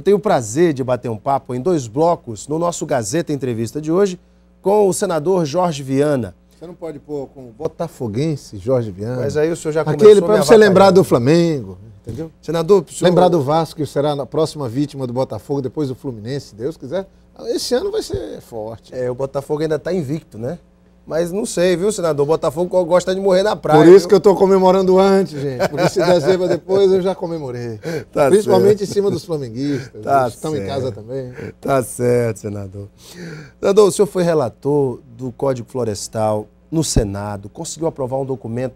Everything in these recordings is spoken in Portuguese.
Eu tenho o prazer de bater um papo em dois blocos no nosso Gazeta Entrevista de hoje com o senador Jorge Viana. Você não pode pôr com o botafoguense Jorge Viana. Mas aí o senhor já começou Aquele para você lembrar do Flamengo, entendeu? Senador, senhor... lembrar do Vasco, que será a próxima vítima do Botafogo, depois do Fluminense, se Deus quiser. Esse ano vai ser forte. É, o Botafogo ainda está invicto, né? Mas não sei, viu, senador? O Botafogo gosta de morrer na praia. Por isso viu? que eu estou comemorando antes, gente. Porque se der zebra depois, eu já comemorei. Tá Principalmente certo. em cima dos flamenguistas. Tá eles estão em casa também. Tá certo, senador. Senador, o senhor foi relator do Código Florestal no Senado, conseguiu aprovar um documento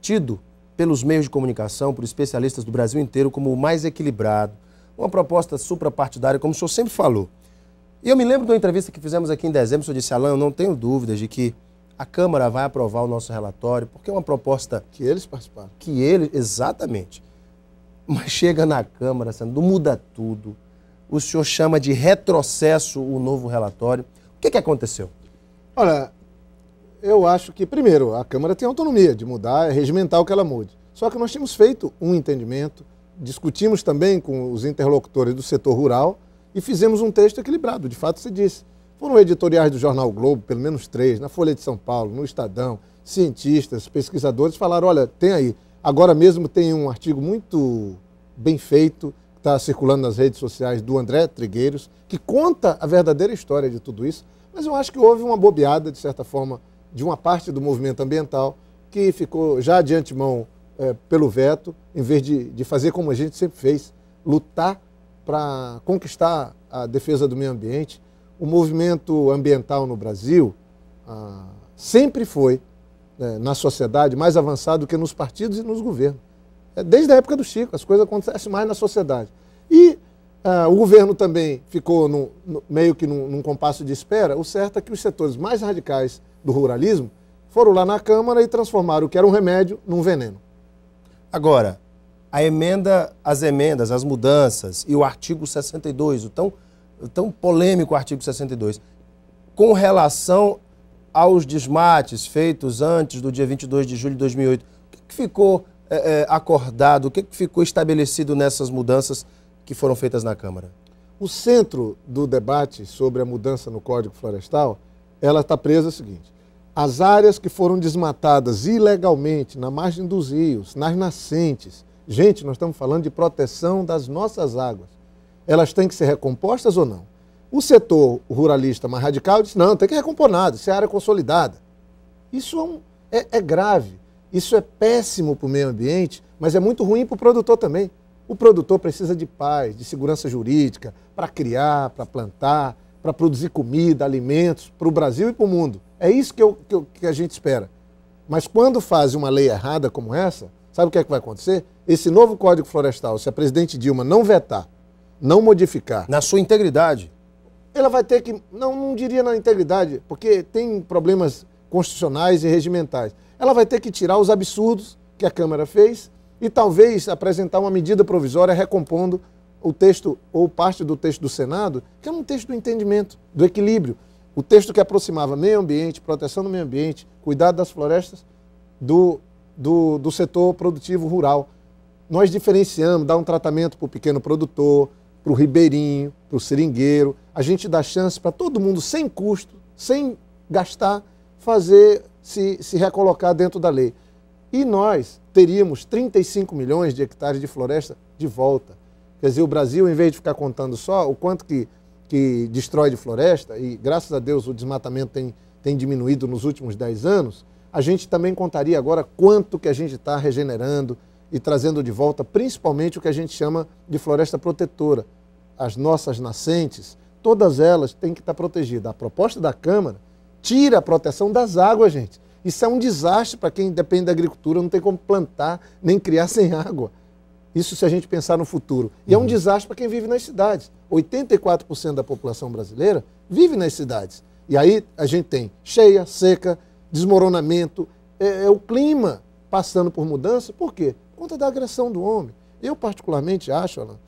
tido pelos meios de comunicação, por especialistas do Brasil inteiro, como o mais equilibrado. Uma proposta suprapartidária, como o senhor sempre falou. E eu me lembro de uma entrevista que fizemos aqui em dezembro, eu disse, Alain, eu não tenho dúvidas de que a Câmara vai aprovar o nosso relatório, porque é uma proposta... Que eles participaram. Que eles, exatamente. Mas chega na Câmara, sendo muda tudo. O senhor chama de retrocesso o novo relatório. O que, que aconteceu? Olha, eu acho que, primeiro, a Câmara tem autonomia de mudar, é regimentar o que ela mude. Só que nós tínhamos feito um entendimento, discutimos também com os interlocutores do setor rural, e fizemos um texto equilibrado, de fato se disse. Foram editoriais do Jornal Globo, pelo menos três, na Folha de São Paulo, no Estadão, cientistas, pesquisadores falaram: olha, tem aí. Agora mesmo tem um artigo muito bem feito, que está circulando nas redes sociais, do André Trigueiros, que conta a verdadeira história de tudo isso. Mas eu acho que houve uma bobeada, de certa forma, de uma parte do movimento ambiental, que ficou já de antemão é, pelo veto, em vez de, de fazer como a gente sempre fez, lutar para conquistar a defesa do meio ambiente. O movimento ambiental no Brasil ah, sempre foi, né, na sociedade, mais avançado do que nos partidos e nos governos. É, desde a época do Chico, as coisas acontecem mais na sociedade. E ah, o governo também ficou no, no, meio que num, num compasso de espera. O certo é que os setores mais radicais do ruralismo foram lá na Câmara e transformaram o que era um remédio num veneno. Agora, a emenda, as emendas, as mudanças e o artigo 62, o tão, o tão polêmico artigo 62, com relação aos desmates feitos antes do dia 22 de julho de 2008, o que, que ficou é, acordado, o que, que ficou estabelecido nessas mudanças que foram feitas na Câmara? O centro do debate sobre a mudança no Código Florestal, ela está presa ao seguinte. As áreas que foram desmatadas ilegalmente na margem dos rios, nas nascentes, Gente, nós estamos falando de proteção das nossas águas. Elas têm que ser recompostas ou não? O setor ruralista mais radical disse: não, tem que recompor nada, isso é área consolidada. Isso é, um, é, é grave, isso é péssimo para o meio ambiente, mas é muito ruim para o produtor também. O produtor precisa de paz, de segurança jurídica, para criar, para plantar, para produzir comida, alimentos, para o Brasil e para o mundo. É isso que, eu, que, eu, que a gente espera. Mas quando faz uma lei errada como essa, Sabe o que é que vai acontecer? Esse novo Código Florestal, se a presidente Dilma não vetar, não modificar. Na sua integridade. Ela vai ter que. Não, não diria na integridade, porque tem problemas constitucionais e regimentais. Ela vai ter que tirar os absurdos que a Câmara fez e talvez apresentar uma medida provisória recompondo o texto ou parte do texto do Senado, que é um texto do entendimento, do equilíbrio. O texto que aproximava meio ambiente, proteção do meio ambiente, cuidado das florestas, do do, do setor produtivo rural. Nós diferenciamos, dá um tratamento para o pequeno produtor, para o ribeirinho, para o seringueiro. A gente dá chance para todo mundo, sem custo, sem gastar, fazer se, se recolocar dentro da lei. E nós teríamos 35 milhões de hectares de floresta de volta. Quer dizer, o Brasil, em vez de ficar contando só o quanto que, que destrói de floresta, e graças a Deus o desmatamento tem, tem diminuído nos últimos 10 anos, a gente também contaria agora quanto que a gente está regenerando e trazendo de volta, principalmente o que a gente chama de floresta protetora. As nossas nascentes, todas elas têm que estar tá protegidas. A proposta da Câmara tira a proteção das águas, gente. Isso é um desastre para quem depende da agricultura, não tem como plantar nem criar sem água. Isso se a gente pensar no futuro. E uhum. é um uhum. desastre para quem vive nas cidades. 84% da população brasileira vive nas cidades. E aí a gente tem cheia, seca, desmoronamento, é, é o clima passando por mudança. Por quê? Por conta da agressão do homem. Eu, particularmente, acho, Alan,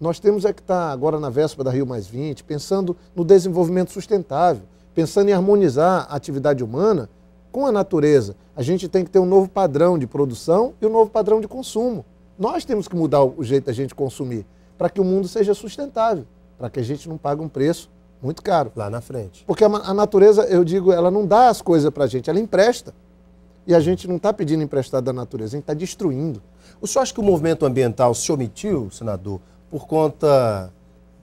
nós temos é que estar tá agora na véspera da Rio Mais 20, pensando no desenvolvimento sustentável, pensando em harmonizar a atividade humana com a natureza. A gente tem que ter um novo padrão de produção e um novo padrão de consumo. Nós temos que mudar o jeito da gente consumir para que o mundo seja sustentável, para que a gente não pague um preço muito caro. Lá na frente. Porque a, natureza, eu digo, ela não dá as coisas para a gente, ela empresta. E a gente não está pedindo emprestado da natureza, a gente está destruindo. O senhor acha que o movimento ambiental se omitiu, senador, por conta.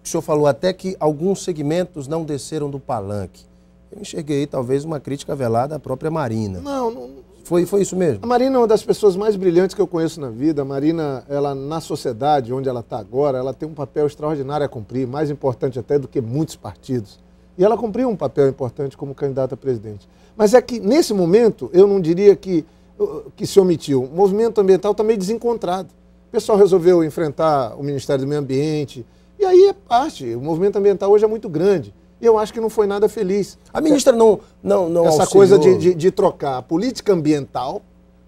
O senhor falou até que alguns segmentos não desceram do palanque. Eu enxerguei talvez uma crítica velada à própria Marina. Não, não foi, foi isso mesmo? A Marina é uma das pessoas mais brilhantes que eu conheço na vida. A Marina, ela na sociedade onde ela está agora, ela tem um papel extraordinário a cumprir, mais importante até do que muitos partidos. E ela cumpriu um papel importante como candidata a presidente. Mas é que, nesse momento, eu não diria que, uh, que se omitiu. O movimento ambiental está meio desencontrado. O pessoal resolveu enfrentar o Ministério do Meio Ambiente. E aí é parte. O movimento ambiental hoje é muito grande. E eu acho que não foi nada feliz. A ministra não. não, não Essa auxiliou. coisa de, de, de trocar a política ambiental,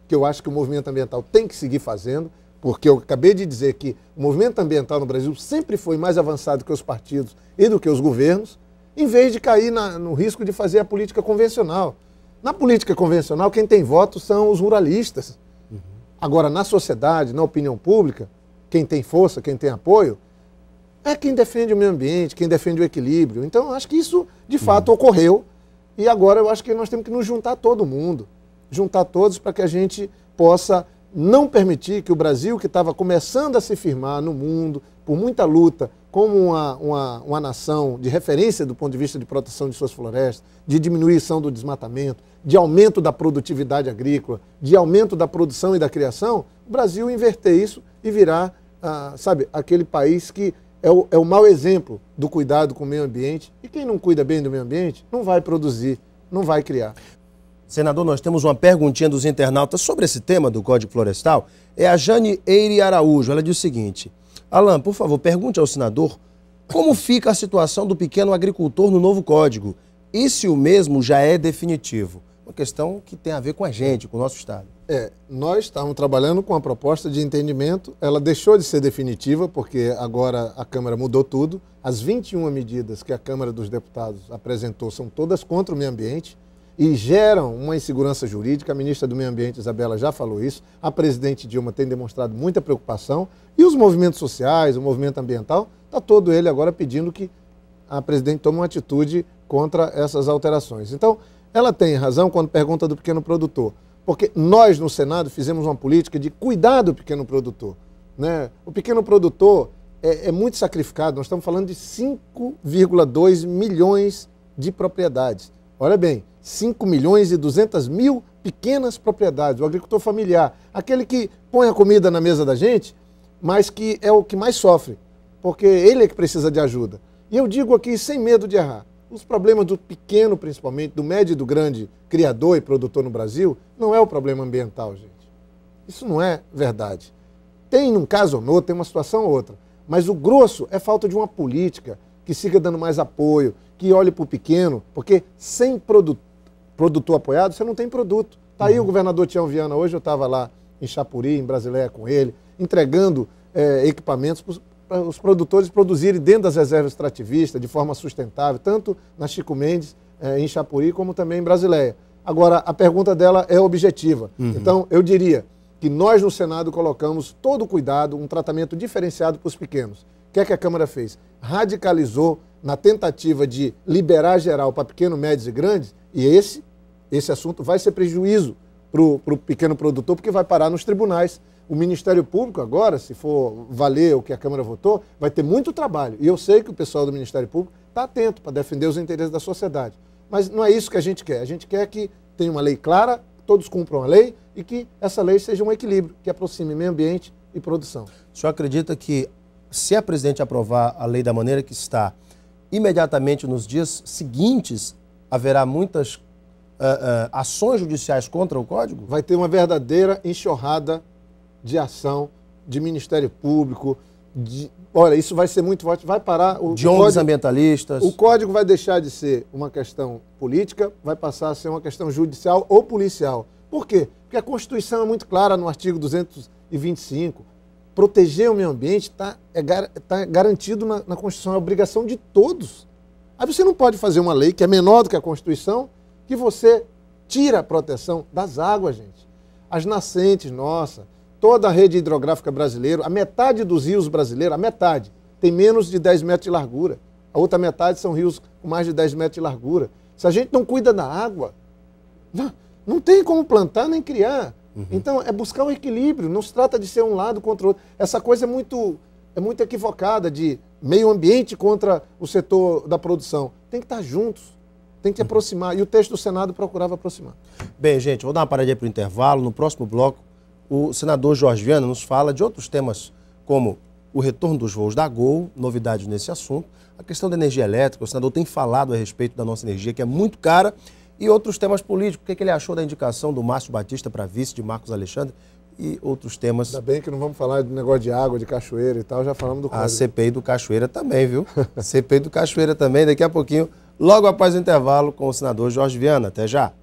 que eu acho que o movimento ambiental tem que seguir fazendo, porque eu acabei de dizer que o movimento ambiental no Brasil sempre foi mais avançado que os partidos e do que os governos, em vez de cair na, no risco de fazer a política convencional. Na política convencional, quem tem voto são os ruralistas. Uhum. Agora, na sociedade, na opinião pública, quem tem força, quem tem apoio, é quem defende o meio ambiente, quem defende o equilíbrio. Então, acho que isso, de fato, uhum. ocorreu. E agora eu acho que nós temos que nos juntar todo mundo, juntar todos para que a gente possa não permitir que o Brasil, que estava começando a se firmar no mundo, por muita luta, como uma, uma, uma, nação de referência do ponto de vista de proteção de suas florestas, de diminuição do desmatamento, de aumento da produtividade agrícola, de aumento da produção e da criação, o Brasil inverter isso e virar, ah, sabe, aquele país que é o, é o mau exemplo do cuidado com o meio ambiente. E quem não cuida bem do meio ambiente não vai produzir, não vai criar. Senador, nós temos uma perguntinha dos internautas sobre esse tema do Código Florestal. É a Jane Eire Araújo. Ela diz o seguinte: Alain, por favor, pergunte ao senador como fica a situação do pequeno agricultor no novo Código e se o mesmo já é definitivo. Uma questão que tem a ver com a gente, com o nosso Estado. É, nós estávamos trabalhando com a proposta de entendimento, ela deixou de ser definitiva, porque agora a Câmara mudou tudo. As 21 medidas que a Câmara dos Deputados apresentou são todas contra o meio ambiente e geram uma insegurança jurídica. A ministra do Meio Ambiente, Isabela, já falou isso. A presidente Dilma tem demonstrado muita preocupação. E os movimentos sociais, o movimento ambiental, está todo ele agora pedindo que a presidente tome uma atitude contra essas alterações. Então, ela tem razão quando pergunta do pequeno produtor. Porque nós no Senado fizemos uma política de cuidar do pequeno produtor. Né? O pequeno produtor é, é muito sacrificado. Nós estamos falando de 5,2 milhões de propriedades. Olha bem, 5 milhões e 200 mil pequenas propriedades. O agricultor familiar, aquele que põe a comida na mesa da gente, mas que é o que mais sofre, porque ele é que precisa de ajuda. E eu digo aqui sem medo de errar: os problemas do pequeno, principalmente, do médio e do grande criador e produtor no Brasil, não é o problema ambiental, gente. Isso não é verdade. Tem num caso ou no outro, tem uma situação ou outra. Mas o grosso é falta de uma política que siga dando mais apoio, que olhe para o pequeno, porque sem produtor, produtor apoiado, você não tem produto. Está aí uhum. o governador Tião Viana, hoje eu estava lá em Chapuri, em Brasileia com ele, entregando é, equipamentos os produtores produzirem dentro das reservas extrativistas, de forma sustentável, tanto na Chico Mendes, eh, em Chapuri, como também em Brasileia. Agora, a pergunta dela é objetiva. Uhum. Então, eu diria que nós no Senado colocamos todo o cuidado, um tratamento diferenciado para os pequenos. O que é que a Câmara fez? Radicalizou na tentativa de liberar geral para pequenos, médios e grandes, e esse, esse assunto vai ser prejuízo para o pro pequeno produtor, porque vai parar nos tribunais. O Ministério Público, agora, se for valer o que a Câmara votou, vai ter muito trabalho. E eu sei que o pessoal do Ministério Público está atento para defender os interesses da sociedade. Mas não é isso que a gente quer. A gente quer que tenha uma lei clara, todos cumpram a lei e que essa lei seja um equilíbrio, que aproxime meio ambiente e produção. O senhor acredita que, se a presidente aprovar a lei da maneira que está, imediatamente nos dias seguintes haverá muitas uh, uh, ações judiciais contra o código? Vai ter uma verdadeira enxurrada de ação de Ministério Público. De, olha, isso vai ser muito forte. Vai parar o. De o ambientalistas. O código vai deixar de ser uma questão política, vai passar a ser uma questão judicial ou policial. Por quê? Porque a Constituição é muito clara no artigo 225. Proteger o meio ambiente está é, tá garantido na, na Constituição, é obrigação de todos. Aí você não pode fazer uma lei que é menor do que a Constituição, que você tira a proteção das águas, gente. As nascentes, nossa toda a rede hidrográfica brasileira, a metade dos rios brasileiros, a metade, tem menos de 10 metros de largura. A outra metade são rios com mais de 10 metros de largura. Se a gente não cuida da água, não, não tem como plantar nem criar. Uhum. Então, é buscar o equilíbrio, não se trata de ser um lado contra o outro. Essa coisa é muito, é muito equivocada de meio ambiente contra o setor da produção. Tem que estar juntos, tem que se uhum. aproximar. E o texto do Senado procurava aproximar. Bem, gente, vou dar uma paradinha para o intervalo. No próximo bloco, o senador Jorge Viana nos fala de outros temas como o retorno dos voos da Gol, novidades nesse assunto, a questão da energia elétrica, o senador tem falado a respeito da nossa energia, que é muito cara, e outros temas políticos. O que, é que ele achou da indicação do Márcio Batista para vice de Marcos Alexandre e outros temas? Ainda bem que não vamos falar de negócio de água, de cachoeira e tal, já falamos do A CPI do Cachoeira também, viu? CPI do Cachoeira também, daqui a pouquinho, logo após o intervalo, com o senador Jorge Viana. Até já.